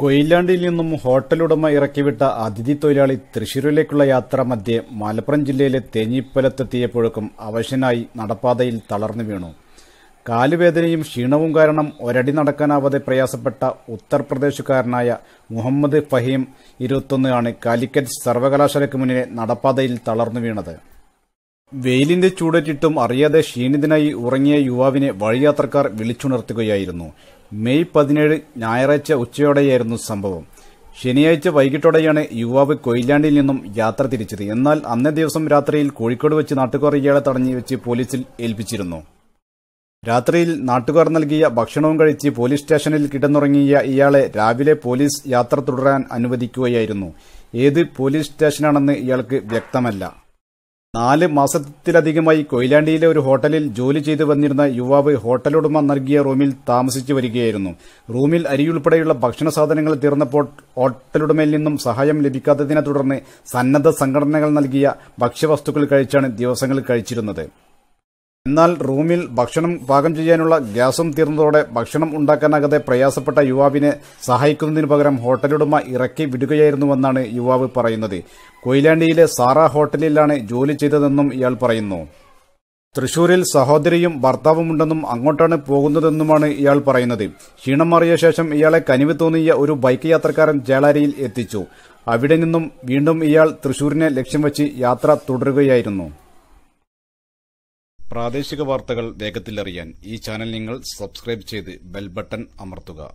കൊയിലാണ്ടിയിൽ നിന്നും ഹോട്ടലുടമ ഇറക്കിവിട്ട അതിഥി തൊഴിലാളി തൃശൂരിലേക്കുള്ള യാത്ര മധ്യേ മലപ്പുറം ജില്ലയിലെ തേഞ്ഞിപ്പലത്തെത്തിയപ്പോഴേക്കും അവശനായി നടപ്പാതയിൽ തളർന്നു വീണു കാലുവേദനയും ക്ഷീണവും കാരണം ഒരടി നടക്കാനാവാതെ പ്രയാസപ്പെട്ട ഉത്തർപ്രദേശുകാരനായ മുഹമ്മദ് ഫഹീം ഇരുപത്തൊന്നാണ് കാലിക്കറ്റ് സർവകലാശാലയ്ക്ക് മുന്നിലെ നടപ്പാതയിൽ തളർന്നു വീണത് വെയിലിന്റെ ചൂടേറ്റിട്ടും അറിയാതെ ക്ഷീണിതനായി ഉറങ്ങിയ യുവാവിനെ വഴിയാത്രക്കാർ വിളിച്ചുണർത്തുകയായിരുന്നു മെയ് പതിനേഴ് ഞായറാഴ്ച ഉച്ചയോടെയായിരുന്നു സംഭവം ശനിയാഴ്ച വൈകിട്ടോടെയാണ് യുവാവ് കൊയിലാണ്ടിൽ നിന്നും യാത്ര തിരിച്ചത് എന്നാൽ അന്നേ ദിവസം രാത്രിയിൽ കോഴിക്കോട് വെച്ച് നാട്ടുകാർ ഇയാളെ തടഞ്ഞു വെച്ച് പോലീസിൽ ഏൽപ്പിച്ചിരുന്നു രാത്രിയിൽ നാട്ടുകാർ നൽകിയ ഭക്ഷണവും കഴിച്ച് പോലീസ് സ്റ്റേഷനിൽ കിടന്നുറങ്ങിയ ഇയാളെ രാവിലെ പോലീസ് യാത്ര തുടരാൻ അനുവദിക്കുകയായിരുന്നു ഏത് പോലീസ് സ്റ്റേഷനാണെന്ന് ഇയാൾക്ക് വ്യക്തമല്ല നാല് മാസത്തിലധികമായി കൊയിലാണ്ടിയിലെ ഒരു ഹോട്ടലിൽ ജോലി ചെയ്തു വന്നിരുന്ന യുവാവ് ഹോട്ടലുടമ നൽകിയ റൂമിൽ താമസിച്ചു വരികയായിരുന്നു റൂമിൽ അരിയുൾപ്പെടെയുള്ള ഭക്ഷണ സാധനങ്ങൾ തീർന്നപ്പോൾ ഹോട്ടലുടമയിൽ നിന്നും സഹായം ലഭിക്കാത്തതിനെ തുടർന്ന് സന്നദ്ധ സംഘടനകൾ നൽകിയ ഭക്ഷ്യവസ്തുക്കൾ കഴിച്ചാണ് ദിവസങ്ങൾ കഴിച്ചിരുന്നത് എന്നാൽ റൂമിൽ ഭക്ഷണം പാകം ചെയ്യാനുള്ള ഗ്യാസും തീർന്നതോടെ ഭക്ഷണം ഉണ്ടാക്കാനാകാതെ പ്രയാസപ്പെട്ട യുവാവിനെ സഹായിക്കുന്നതിന് പകരം ഹോട്ടലുടമ ഇറക്കി വിടുകയായിരുന്നുവെന്നാണ് യുവാവ് പറയുന്നത് കൊയിലാണ്ടിയിലെ സാറ ഹോട്ടലിലാണ് ജോലി ചെയ്തതെന്നും ഇയാൾ പറയുന്നു തൃശൂരിൽ സഹോദരിയും ഭർത്താവുമുണ്ടെന്നും അങ്ങോട്ടാണ് പോകുന്നതെന്നുമാണ് ഇയാൾ പറയുന്നത് ക്ഷീണം മാറിയ ശേഷം ഇയാളെ കനിവ് തോന്നിയ ഒരു ബൈക്ക് യാത്രക്കാരൻ ചേളാരിയിൽ എത്തിച്ചു അവിടെ നിന്നും വീണ്ടും ഇയാൾ തൃശൂരിനെ ലക്ഷ്യം വച്ച് യാത്ര തുടരുകയായിരുന്നു പ്രാദേശിക വാർത്തകൾ വേഗത്തിലറിയാൻ ഈ ചാനൽ നിങ്ങൾ സബ്സ്ക്രൈബ് ചെയ്ത് ബെൽ ബട്ടൺ അമർത്തുക